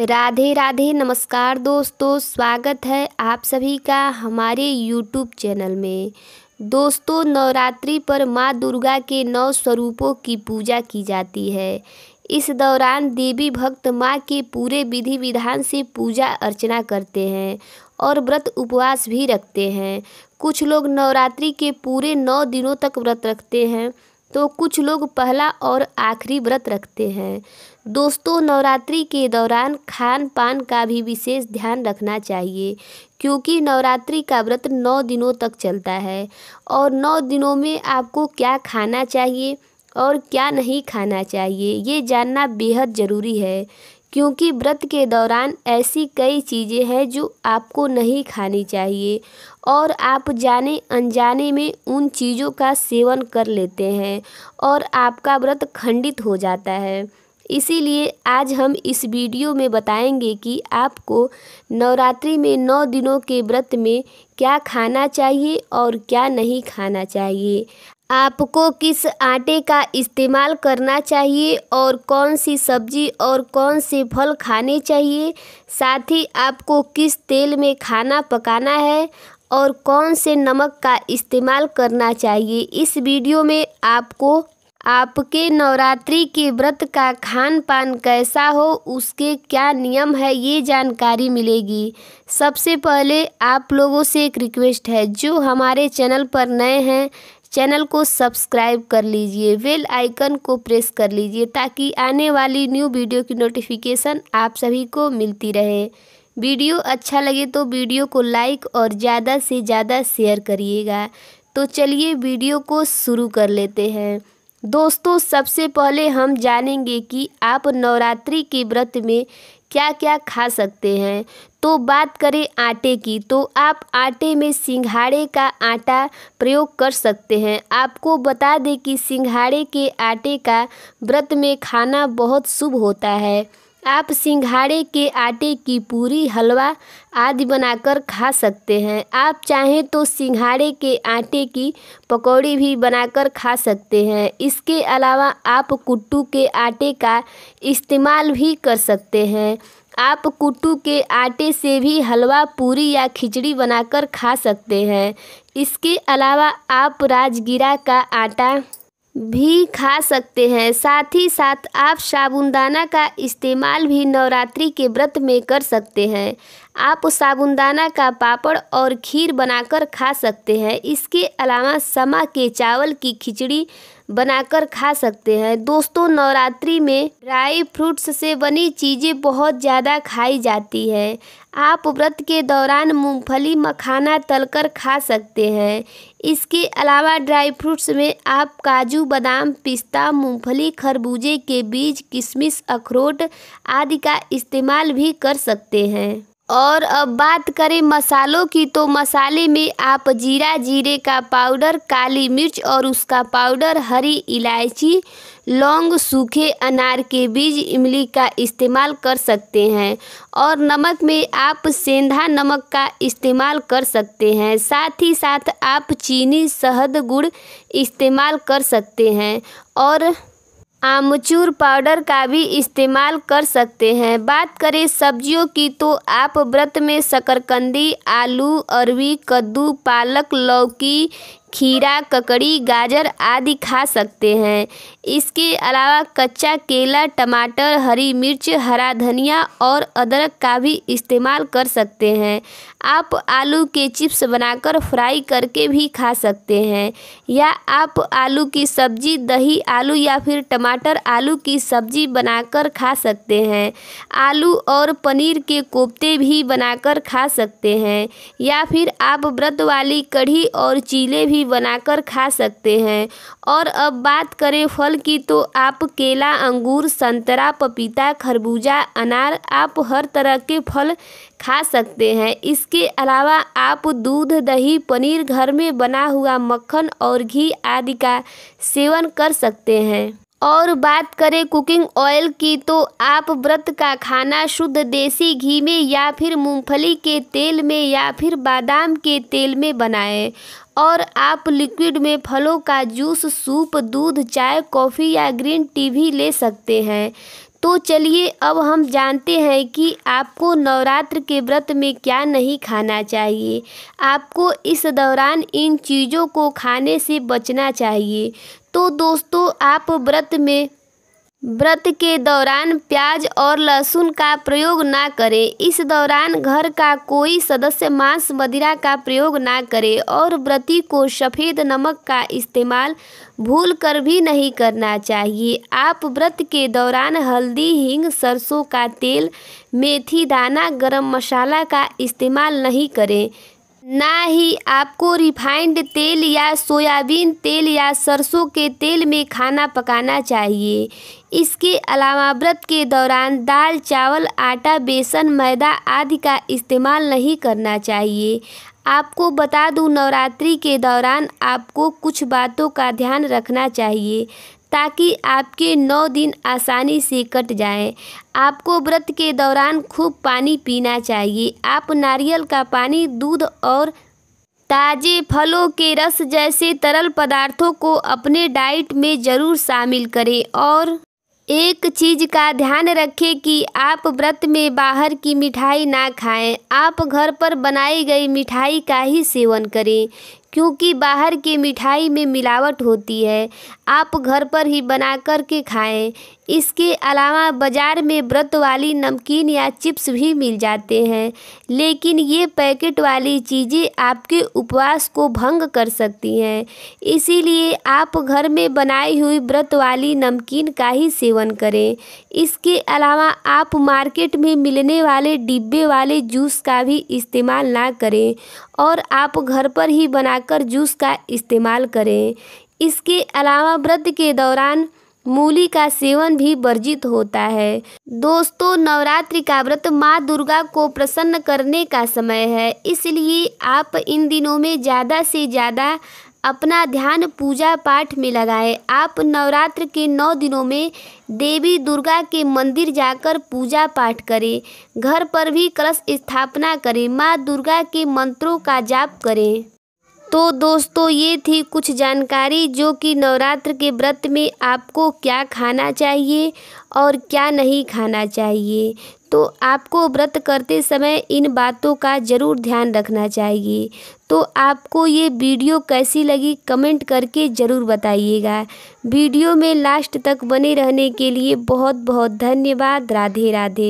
राधे राधे नमस्कार दोस्तों स्वागत है आप सभी का हमारे यूट्यूब चैनल में दोस्तों नवरात्रि पर माँ दुर्गा के नौ स्वरूपों की पूजा की जाती है इस दौरान देवी भक्त माँ के पूरे विधि विधान से पूजा अर्चना करते हैं और व्रत उपवास भी रखते हैं कुछ लोग नवरात्रि के पूरे नौ दिनों तक व्रत रखते हैं तो कुछ लोग पहला और आखिरी व्रत रखते हैं दोस्तों नवरात्रि के दौरान खान पान का भी विशेष ध्यान रखना चाहिए क्योंकि नवरात्रि का व्रत नौ दिनों तक चलता है और नौ दिनों में आपको क्या खाना चाहिए और क्या नहीं खाना चाहिए ये जानना बेहद ज़रूरी है क्योंकि व्रत के दौरान ऐसी कई चीज़ें हैं जो आपको नहीं खानी चाहिए और आप जाने अनजाने में उन चीज़ों का सेवन कर लेते हैं और आपका व्रत खंडित हो जाता है इसीलिए आज हम इस वीडियो में बताएंगे कि आपको नवरात्रि में नौ दिनों के व्रत में क्या खाना चाहिए और क्या नहीं खाना चाहिए आपको किस आटे का इस्तेमाल करना चाहिए और कौन सी सब्जी और कौन से फल खाने चाहिए साथ ही आपको किस तेल में खाना पकाना है और कौन से नमक का इस्तेमाल करना चाहिए इस वीडियो में आपको आपके नवरात्रि के व्रत का खान पान कैसा हो उसके क्या नियम है ये जानकारी मिलेगी सबसे पहले आप लोगों से एक रिक्वेस्ट है जो हमारे चैनल पर नए हैं चैनल को सब्सक्राइब कर लीजिए बेल आइकन को प्रेस कर लीजिए ताकि आने वाली न्यू वीडियो की नोटिफिकेशन आप सभी को मिलती रहे वीडियो अच्छा लगे तो वीडियो को लाइक और ज़्यादा से ज़्यादा शेयर करिएगा तो चलिए वीडियो को शुरू कर लेते हैं दोस्तों सबसे पहले हम जानेंगे कि आप नवरात्रि के व्रत में क्या क्या खा सकते हैं तो बात करें आटे की तो आप आटे में सिंघाड़े का आटा प्रयोग कर सकते हैं आपको बता दें कि सिंघाड़े के आटे का व्रत में खाना बहुत शुभ होता है आप सिंघाड़े के आटे की पूरी हलवा आदि बनाकर खा सकते हैं आप चाहें तो सिंघाड़े के आटे की पकौड़ी भी बनाकर खा सकते हैं इसके अलावा आप कुट्टू के आटे का इस्तेमाल भी कर सकते हैं आप कुट्टू के आटे से भी हलवा पूरी या खिचड़ी बनाकर खा सकते हैं इसके अलावा आप राजगिरा का आटा भी खा सकते हैं साथ ही साथ आप साबुनदाना का इस्तेमाल भी नवरात्रि के व्रत में कर सकते हैं आप साबुनदाना का पापड़ और खीर बनाकर खा सकते हैं इसके अलावा समा के चावल की खिचड़ी बनाकर खा सकते हैं दोस्तों नवरात्रि में ड्राई फ्रूट्स से बनी चीज़ें बहुत ज़्यादा खाई जाती हैं आप व्रत के दौरान मूंगफली मखाना तलकर खा सकते हैं इसके अलावा ड्राई फ्रूट्स में आप काजू बादाम पिस्ता मूंगफली खरबूजे के बीज किशमिश अखरोट आदि का इस्तेमाल भी कर सकते हैं और अब बात करें मसालों की तो मसाले में आप जीरा जीरे का पाउडर काली मिर्च और उसका पाउडर हरी इलायची लौंग सूखे अनार के बीज इमली का इस्तेमाल कर सकते हैं और नमक में आप सेंधा नमक का इस्तेमाल कर सकते हैं साथ ही साथ आप चीनी शहद गुड़ इस्तेमाल कर सकते हैं और आमचूर पाउडर का भी इस्तेमाल कर सकते हैं बात करें सब्जियों की तो आप व्रत में शकरकंदी आलू अरवी कद्दू पालक लौकी खीरा ककड़ी गाजर आदि खा सकते हैं इसके अलावा कच्चा केला टमाटर हरी मिर्च हरा धनिया और अदरक का भी इस्तेमाल कर सकते हैं आप आलू के चिप्स बनाकर फ्राई करके भी खा सकते हैं या आप आलू की सब्जी दही आलू या फिर टमाटर आलू की सब्जी बनाकर खा सकते हैं आलू और पनीर के कोफ्ते भी बनाकर खा सकते हैं या फिर आप व्रत वाली कढ़ी और चीले भी भी बनाकर खा सकते हैं और अब बात करें फल की तो आप केला अंगूर संतरा पपीता खरबूजा अनार आप हर तरह के फल खा सकते हैं इसके अलावा आप दूध दही पनीर घर में बना हुआ मक्खन और घी आदि का सेवन कर सकते हैं और बात करें कुकिंग ऑयल की तो आप व्रत का खाना शुद्ध देसी घी में या फिर मूंगफली के तेल में या फिर बादाम के तेल में बनाएं और आप लिक्विड में फलों का जूस सूप दूध चाय कॉफ़ी या ग्रीन टी भी ले सकते हैं तो चलिए अब हम जानते हैं कि आपको नवरात्र के व्रत में क्या नहीं खाना चाहिए आपको इस दौरान इन चीज़ों को खाने से बचना चाहिए तो दोस्तों आप व्रत में व्रत के दौरान प्याज और लहसुन का प्रयोग ना करें इस दौरान घर का कोई सदस्य मांस मदिरा का प्रयोग ना करें और व्रती को सफ़ेद नमक का इस्तेमाल भूल कर भी नहीं करना चाहिए आप व्रत के दौरान हल्दी हींग सरसों का तेल मेथी दाना गरम मसाला का इस्तेमाल नहीं करें ना ही आपको रिफाइंड तेल या सोयाबीन तेल या सरसों के तेल में खाना पकाना चाहिए इसके अलावा व्रत के दौरान दाल चावल आटा बेसन मैदा आदि का इस्तेमाल नहीं करना चाहिए आपको बता दूं नवरात्रि के दौरान आपको कुछ बातों का ध्यान रखना चाहिए ताकि आपके नौ दिन आसानी से कट जाएं। आपको व्रत के दौरान खूब पानी पीना चाहिए आप नारियल का पानी दूध और ताज़े फलों के रस जैसे तरल पदार्थों को अपने डाइट में ज़रूर शामिल करें और एक चीज़ का ध्यान रखें कि आप व्रत में बाहर की मिठाई ना खाएं। आप घर पर बनाई गई मिठाई का ही सेवन करें क्योंकि बाहर की मिठाई में मिलावट होती है आप घर पर ही बना कर के खाएँ इसके अलावा बाज़ार में व्रत वाली नमकीन या चिप्स भी मिल जाते हैं लेकिन ये पैकेट वाली चीज़ें आपके उपवास को भंग कर सकती हैं इसीलिए आप घर में बनाई हुई व्रत वाली नमकीन का ही सेवन करें इसके अलावा आप मार्केट में मिलने वाले डिब्बे वाले जूस का भी इस्तेमाल ना करें और आप घर पर ही बना मिलाकर जूस का इस्तेमाल करें इसके अलावा व्रत के दौरान मूली का सेवन भी वर्जित होता है दोस्तों नवरात्रि का व्रत माँ दुर्गा को प्रसन्न करने का समय है इसलिए आप इन दिनों में ज़्यादा से ज़्यादा अपना ध्यान पूजा पाठ में लगाएं आप नवरात्र के नौ दिनों में देवी दुर्गा के मंदिर जाकर पूजा पाठ करें घर पर भी कलश स्थापना करें माँ दुर्गा के मंत्रों का जाप करें तो दोस्तों ये थी कुछ जानकारी जो कि नवरात्र के व्रत में आपको क्या खाना चाहिए और क्या नहीं खाना चाहिए तो आपको व्रत करते समय इन बातों का ज़रूर ध्यान रखना चाहिए तो आपको ये वीडियो कैसी लगी कमेंट करके ज़रूर बताइएगा वीडियो में लास्ट तक बने रहने के लिए बहुत बहुत धन्यवाद राधे राधे